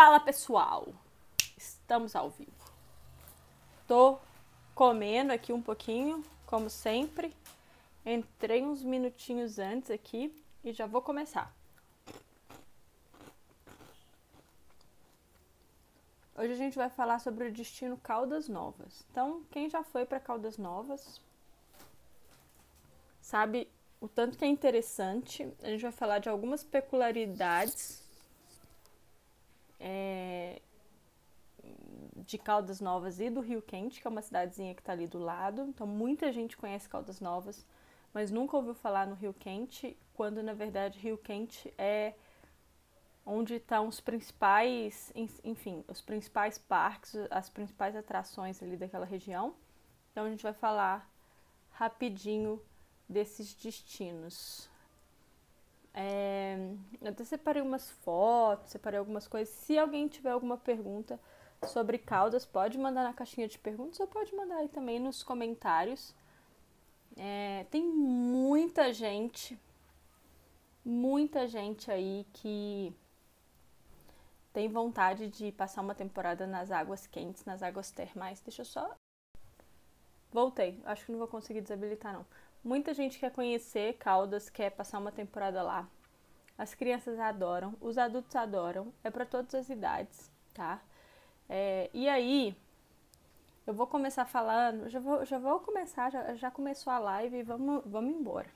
Fala pessoal, estamos ao vivo. Tô comendo aqui um pouquinho, como sempre. Entrei uns minutinhos antes aqui e já vou começar. Hoje a gente vai falar sobre o destino Caldas Novas. Então, quem já foi para Caldas Novas sabe o tanto que é interessante. A gente vai falar de algumas peculiaridades de Caldas Novas e do Rio Quente, que é uma cidadezinha que está ali do lado. Então muita gente conhece Caldas Novas, mas nunca ouviu falar no Rio Quente, quando na verdade Rio Quente é onde estão tá os principais, enfim, os principais parques, as principais atrações ali daquela região. Então a gente vai falar rapidinho desses destinos. É, eu até separei umas fotos, separei algumas coisas. Se alguém tiver alguma pergunta, sobre caudas, pode mandar na caixinha de perguntas ou pode mandar aí também nos comentários. É, tem muita gente, muita gente aí que tem vontade de passar uma temporada nas águas quentes, nas águas termais. Deixa eu só. Voltei, acho que não vou conseguir desabilitar não. Muita gente quer conhecer Caldas, quer passar uma temporada lá. As crianças adoram, os adultos adoram, é para todas as idades, tá? É, e aí, eu vou começar falando, já vou, já vou começar, já, já começou a live, vamos, vamos embora.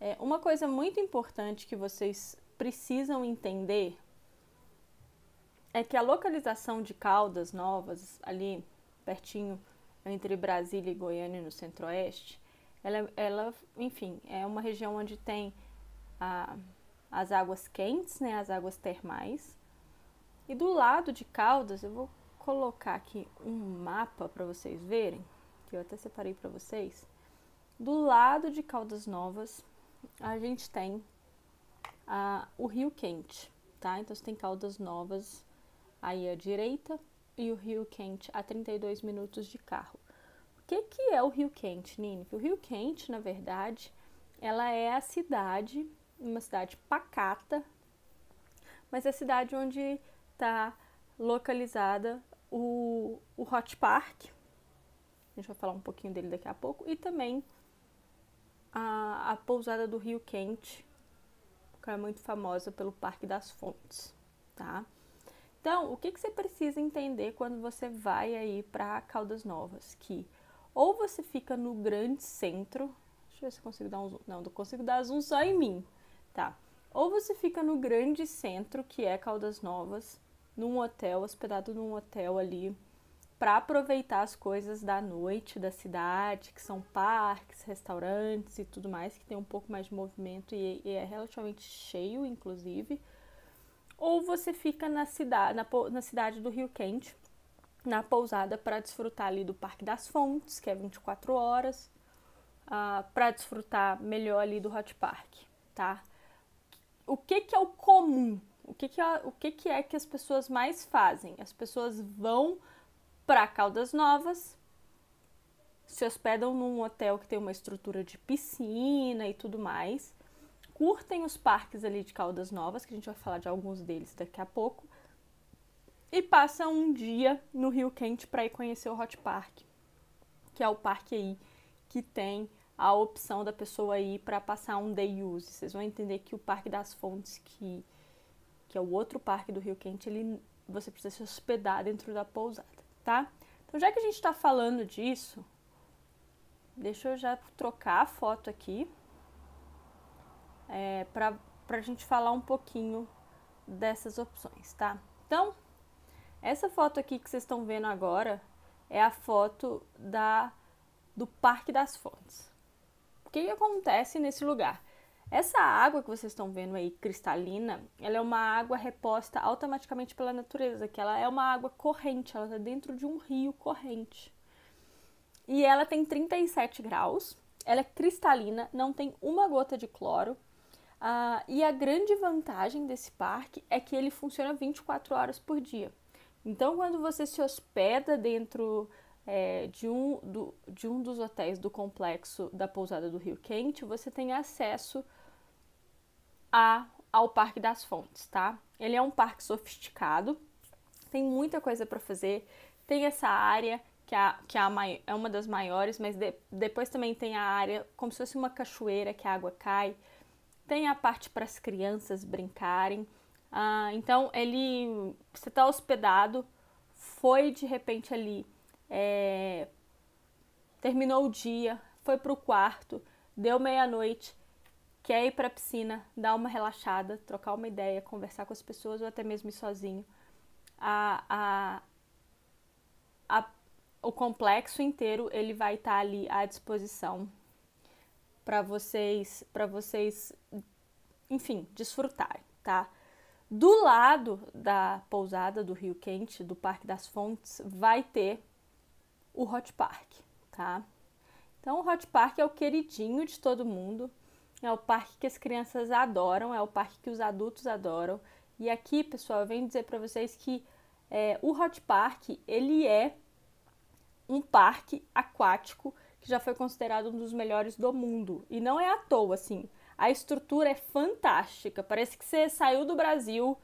É, uma coisa muito importante que vocês precisam entender é que a localização de Caldas Novas, ali pertinho entre Brasília e Goiânia no centro-oeste, ela, ela, enfim, é uma região onde tem a, as águas quentes, né, as águas termais, e do lado de Caldas, eu vou colocar aqui um mapa para vocês verem, que eu até separei para vocês. Do lado de Caldas Novas, a gente tem a o Rio Quente, tá? Então você tem Caldas Novas aí à direita e o Rio Quente a 32 minutos de carro. O que, que é o Rio Quente, Nini? O Rio Quente, na verdade, ela é a cidade, uma cidade pacata, mas é a cidade onde está localizada o, o Hot Park, a gente vai falar um pouquinho dele daqui a pouco, e também a, a pousada do Rio Quente, que é muito famosa pelo Parque das Fontes, tá? Então, o que, que você precisa entender quando você vai aí para Caldas Novas? Que ou você fica no grande centro, deixa eu ver se eu consigo dar um zoom, não, não consigo dar zoom só em mim, tá? Ou você fica no grande centro, que é Caldas Novas, num hotel, hospedado num hotel ali, para aproveitar as coisas da noite da cidade, que são parques, restaurantes e tudo mais, que tem um pouco mais de movimento e, e é relativamente cheio, inclusive. Ou você fica na cidade, na, na cidade do Rio Quente, na pousada, para desfrutar ali do Parque das Fontes, que é 24 horas, uh, ah, para desfrutar melhor ali do Hot Park, tá? O que, que é o comum o que, que, o que, que é que as pessoas mais fazem? As pessoas vão para Caldas Novas, se hospedam num hotel que tem uma estrutura de piscina e tudo mais, curtem os parques ali de Caldas Novas, que a gente vai falar de alguns deles daqui a pouco, e passam um dia no Rio Quente para ir conhecer o Hot Park, que é o parque aí que tem a opção da pessoa ir para passar um day use. Vocês vão entender que o Parque das Fontes que que é o outro parque do Rio Quente, ele, você precisa se hospedar dentro da pousada, tá? Então, já que a gente está falando disso, deixa eu já trocar a foto aqui é, para a gente falar um pouquinho dessas opções, tá? Então, essa foto aqui que vocês estão vendo agora é a foto da do Parque das Fontes. O que, que acontece nesse lugar? Essa água que vocês estão vendo aí, cristalina, ela é uma água reposta automaticamente pela natureza, que ela é uma água corrente, ela está dentro de um rio corrente. E ela tem 37 graus, ela é cristalina, não tem uma gota de cloro. Uh, e a grande vantagem desse parque é que ele funciona 24 horas por dia. Então, quando você se hospeda dentro é, de, um, do, de um dos hotéis do complexo da pousada do Rio Quente, você tem acesso a, ao Parque das Fontes, tá? Ele é um parque sofisticado, tem muita coisa para fazer, tem essa área que, a, que a é uma das maiores, mas de, depois também tem a área como se fosse uma cachoeira que a água cai, tem a parte para as crianças brincarem. Ah, então ele você está hospedado, foi de repente ali, é, terminou o dia, foi para o quarto, deu meia-noite, quer ir para a piscina, dar uma relaxada, trocar uma ideia, conversar com as pessoas ou até mesmo ir sozinho. A, a, a, o complexo inteiro ele vai estar tá ali à disposição para vocês, para vocês, enfim, desfrutarem, tá? Do lado da pousada do Rio Quente, do Parque das Fontes, vai ter o Hot Park, tá? Então, o Hot Park é o queridinho de todo mundo. É o parque que as crianças adoram, é o parque que os adultos adoram. E aqui, pessoal, eu venho dizer para vocês que é, o Hot Park, ele é um parque aquático que já foi considerado um dos melhores do mundo. E não é à toa, assim. A estrutura é fantástica. Parece que você saiu do Brasil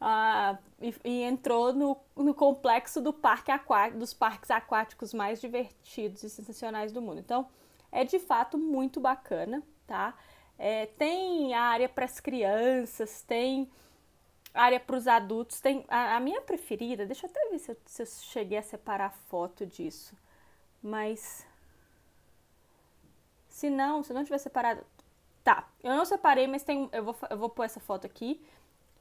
ah, e, e, entrou no, no complexo do parque dos parques aquáticos mais divertidos e sensacionais do mundo. Então, é de fato muito bacana tá? É, tem área para as crianças, tem área para os adultos, tem a, a, minha preferida, deixa eu até ver se eu, se eu cheguei a separar foto disso, mas se não, se não tiver separado, tá, eu não separei, mas tem, eu vou, eu vou pôr essa foto aqui,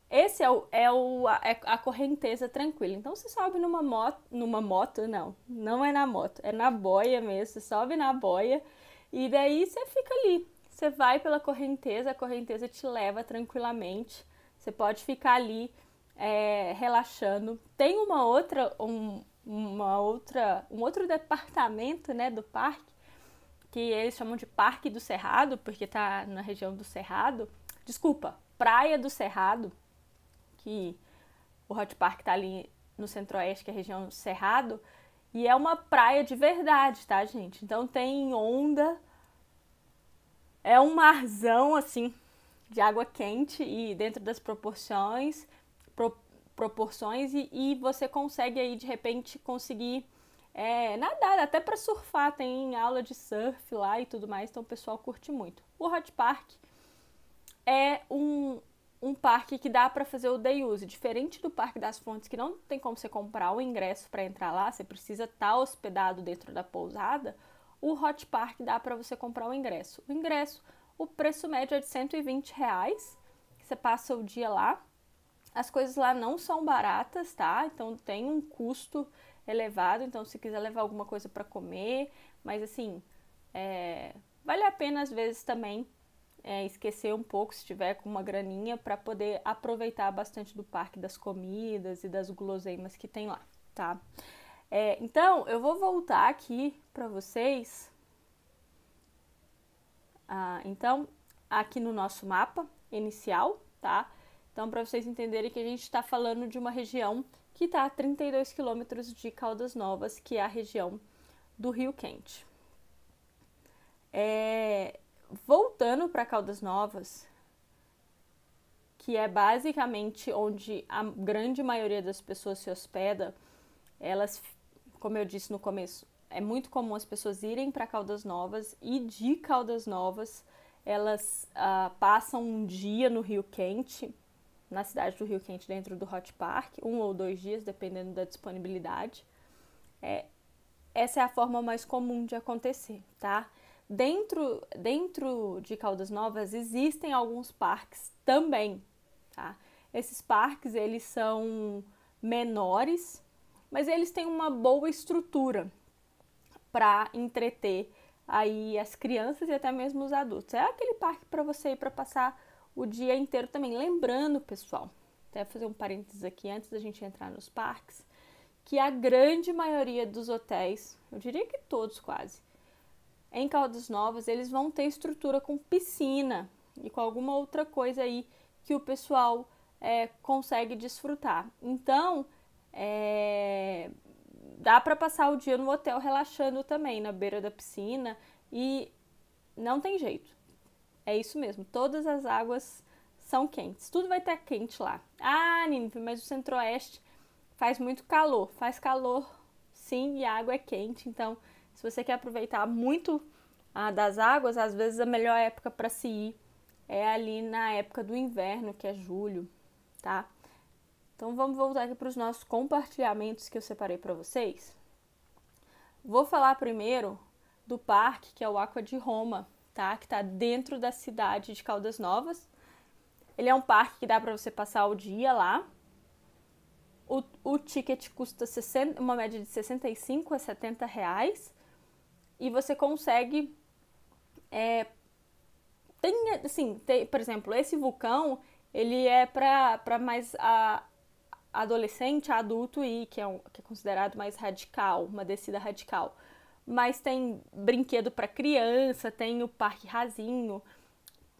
esse é, o, é, o, é a correnteza tranquila. Então você sobe numa moto, numa moto não, não é na moto, é na boia mesmo. Você sobe na boia e daí você fica ali você vai pela correnteza, a correnteza te leva tranquilamente. Você pode ficar ali é, relaxando. Tem uma outra, um, uma outra, um outro departamento, né, do parque que eles chamam de Parque do Cerrado, porque está na região do Cerrado. Desculpa, Praia do Cerrado, que o Hot Park está ali no centro-oeste, que é a região Cerrado, e é uma praia de verdade, tá, gente? Então tem onda é um marzão, assim, de água quente e dentro das proporções, pro, proporções e, e, você consegue aí, de repente, conseguir é, nadar, até para surfar, tem aula de surf lá e tudo mais, então o pessoal curte muito. O Hot Park é um, um parque que dá para fazer o day use, diferente do Parque das Fontes, que não tem como você comprar o ingresso para entrar lá, você precisa estar tá hospedado dentro da pousada o Hot Park dá para você comprar o ingresso. O ingresso, o preço médio é de 120 reais. Você passa o dia lá. As coisas lá não são baratas, tá? Então tem um custo elevado. Então se quiser levar alguma coisa para comer, mas assim é... vale a pena às vezes também é, esquecer um pouco se tiver com uma graninha para poder aproveitar bastante do parque das comidas e das guloseimas que tem lá, tá? É, então, eu vou voltar aqui para vocês. Ah, então, aqui no nosso mapa inicial, tá? Então, para vocês entenderem que a gente está falando de uma região que está a 32 quilômetros de Caldas Novas, que é a região do Rio Quente. É, voltando para Caldas Novas, que é basicamente onde a grande maioria das pessoas se hospeda, elas como eu disse no começo, é muito comum as pessoas irem para Caldas Novas e de Caldas Novas elas uh, passam um dia no Rio Quente, na cidade do Rio Quente, dentro do Hot Park, um ou dois dias, dependendo da disponibilidade. É, essa é a forma mais comum de acontecer, tá? Dentro, dentro de Caldas Novas existem alguns parques também, tá? Esses parques, eles são menores, mas eles têm uma boa estrutura para entreter aí as crianças e até mesmo os adultos. É aquele parque para você ir para passar o dia inteiro também. Lembrando, pessoal, até fazer um parênteses aqui antes da gente entrar nos parques, que a grande maioria dos hotéis, eu diria que todos quase, em Caldas Novas, eles vão ter estrutura com piscina e com alguma outra coisa aí que o pessoal é, consegue desfrutar. Então, é, dá para passar o dia no hotel relaxando também, na beira da piscina e não tem jeito. É isso mesmo, todas as águas são quentes. Tudo vai estar quente lá. Ah, Nínive, mas o centro-oeste faz muito calor. Faz calor, sim, e a água é quente. Então, se você quer aproveitar muito das águas, às vezes a melhor época para se ir é ali na época do inverno, que é julho, tá? Então vamos voltar aqui para os nossos compartilhamentos que eu separei para vocês. Vou falar primeiro do parque, que é o Aqua de Roma, tá? Que está dentro da cidade de Caldas Novas. Ele é um parque que dá para você passar o dia lá. O, o ticket custa 60, uma média de 65 a 70 reais. E você consegue. É, tem, assim, tem, por exemplo, esse vulcão ele é para mais a, adolescente a adulto e que é, um, que é considerado mais radical, uma descida radical. Mas tem brinquedo para criança, tem o parque rasinho,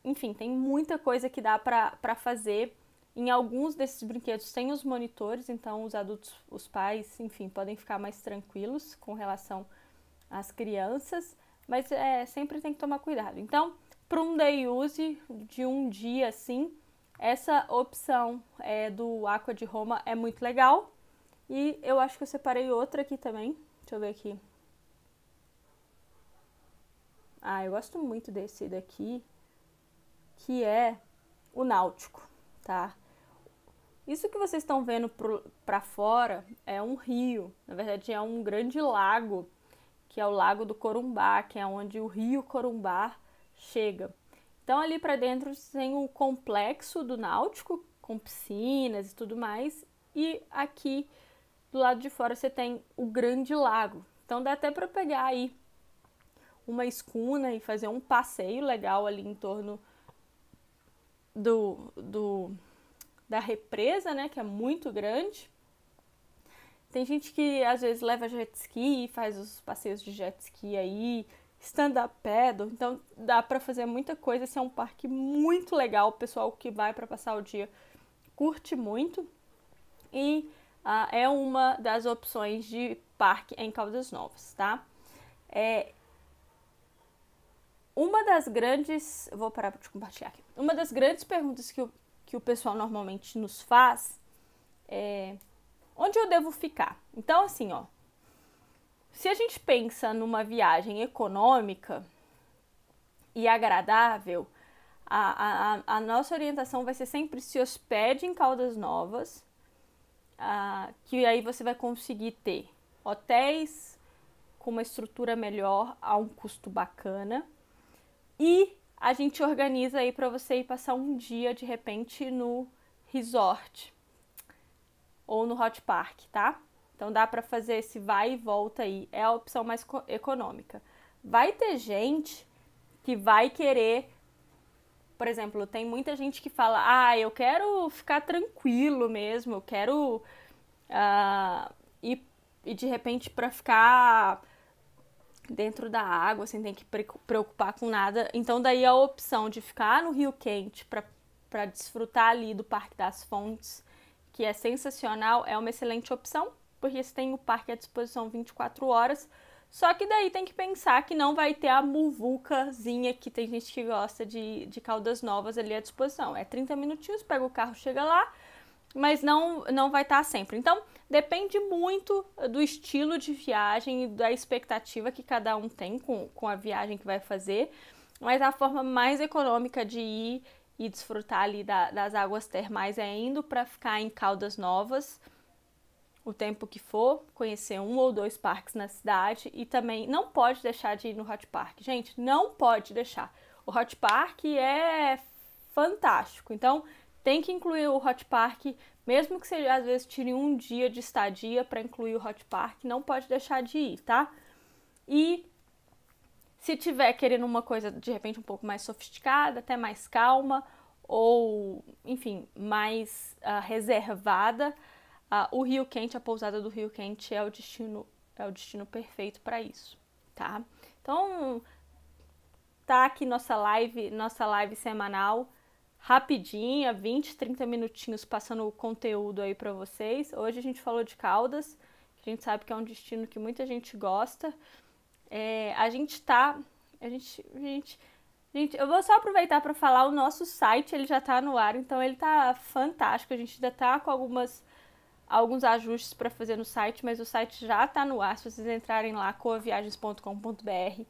enfim, tem muita coisa que dá para fazer. Em alguns desses brinquedos tem os monitores, então os adultos, os pais, enfim, podem ficar mais tranquilos com relação às crianças, mas é, sempre tem que tomar cuidado. Então, para um day use de um dia assim, essa opção é, do Aqua de Roma é muito legal. E eu acho que eu separei outra aqui também. Deixa eu ver aqui. Ah, eu gosto muito desse daqui, que é o náutico, tá? Isso que vocês estão vendo para fora é um rio, na verdade é um grande lago, que é o Lago do Corumbá, que é onde o rio Corumbá chega. Então, ali para dentro tem o um complexo do Náutico, com piscinas e tudo mais, e aqui do lado de fora você tem o Grande Lago. Então, dá até para pegar aí uma escuna e fazer um passeio legal ali em torno do, do da represa, né, que é muito grande. Tem gente que às vezes leva jet ski e faz os passeios de jet ski aí, stand-up paddle, então dá para fazer muita coisa. Esse é um parque muito legal, o pessoal que vai para passar o dia curte muito e ah, é uma das opções de parque em Caldas Novas, tá? É uma das grandes, vou parar te compartilhar aqui. Uma das grandes perguntas que o, que o pessoal normalmente nos faz é onde eu devo ficar? Então assim, ó, se a gente pensa numa viagem econômica e agradável, a, a, a nossa orientação vai ser sempre se hospede em Caldas Novas, ah, que aí você vai conseguir ter hotéis com uma estrutura melhor a um custo bacana e a gente organiza aí para você ir passar um dia de repente no resort ou no hot park, tá? Então dá para fazer esse vai e volta aí, é a opção mais econômica. Vai ter gente que vai querer, por exemplo, tem muita gente que fala: "Ah, eu quero ficar tranquilo mesmo, eu quero uh, ir e de repente para ficar dentro da água, sem assim, ter que preocupar com nada. Então daí a opção de ficar no Rio Quente para desfrutar ali do Parque das Fontes, que é sensacional, é uma excelente opção porque você tem o parque à disposição 24 horas. Só que daí tem que pensar que não vai ter a muvucazinha que tem gente que gosta de, de Caldas Novas ali à disposição. É 30 minutinhos, pega o carro, chega lá, mas não, não vai estar tá sempre. Então, depende muito do estilo de viagem e da expectativa que cada um tem com, com a viagem que vai fazer. Mas a forma mais econômica de ir e desfrutar ali da, das águas termais é indo para ficar em Caldas Novas o tempo que for, conhecer um ou dois parques na cidade e também não pode deixar de ir no Hot Park. Gente, não pode deixar. O Hot Park é fantástico. Então, tem que incluir o Hot Park, mesmo que seja às vezes tire um dia de estadia para incluir o Hot Park, não pode deixar de ir, tá? E se tiver querendo uma coisa de repente um pouco mais sofisticada, até mais calma ou, enfim, mais uh, reservada, o Rio Quente, a pousada do Rio Quente é o destino, é o destino perfeito para isso, tá? Então, tá aqui nossa live, nossa live semanal, rapidinha, 20, 30 minutinhos passando o conteúdo aí para vocês. Hoje a gente falou de Caldas, que a gente sabe que é um destino que muita gente gosta. É, a gente tá, a gente, a gente, Gente, eu vou só aproveitar para falar o nosso site, ele já está no ar, então ele está fantástico. A gente ainda tá com algumas alguns ajustes para fazer no site, mas o site já está no ar. Se vocês entrarem lá, coaviagens.com.br,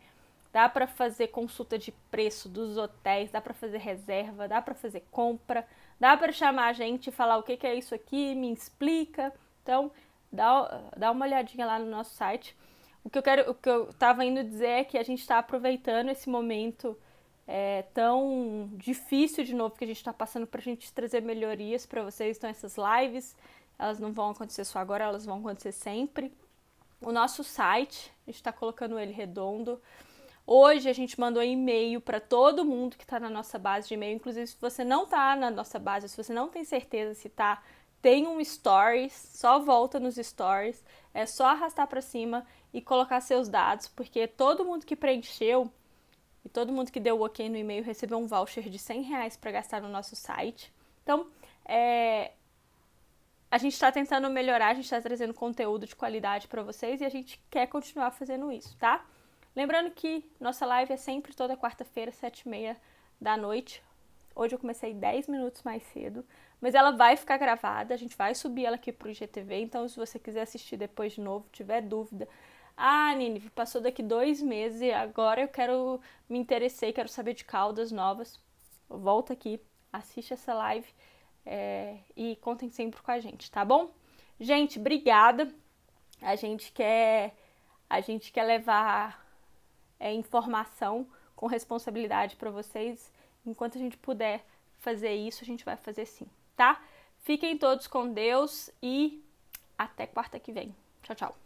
dá para fazer consulta de preço dos hotéis, dá para fazer reserva, dá para fazer compra, dá para chamar a gente e falar o que, que, é isso aqui, me explica. Então, dá, dá uma olhadinha lá no nosso site. O que eu quero, o que eu estava indo dizer é que a gente está aproveitando esse momento é, tão difícil de novo que a gente está passando para a gente trazer melhorias para vocês. Então, essas lives elas não vão acontecer só agora, elas vão acontecer sempre. O nosso site, a gente está colocando ele redondo. Hoje a gente mandou e-mail para todo mundo que está na nossa base de e-mail. Inclusive, se você não está na nossa base, se você não tem certeza se está, tem um stories, só volta nos stories, é só arrastar para cima e colocar seus dados, porque todo mundo que preencheu e todo mundo que deu ok no e-mail recebeu um voucher de 100 reais para gastar no nosso site. Então, é, a gente está tentando melhorar, a gente está trazendo conteúdo de qualidade para vocês e a gente quer continuar fazendo isso, tá? Lembrando que nossa live é sempre toda quarta-feira, 7h30 da noite. Hoje eu comecei 10 minutos mais cedo, mas ela vai ficar gravada, a gente vai subir ela aqui pro IGTV, então se você quiser assistir depois de novo, tiver dúvida, ah, Nini, passou daqui dois meses e agora eu quero me interessar, quero saber de caudas novas. Volta aqui, assiste essa live é, e contem sempre com a gente, tá bom? Gente, obrigada. A gente quer, a gente quer levar é, informação com responsabilidade para vocês. Enquanto a gente puder fazer isso, a gente vai fazer sim, tá? Fiquem todos com Deus e até quarta que vem. Tchau, tchau.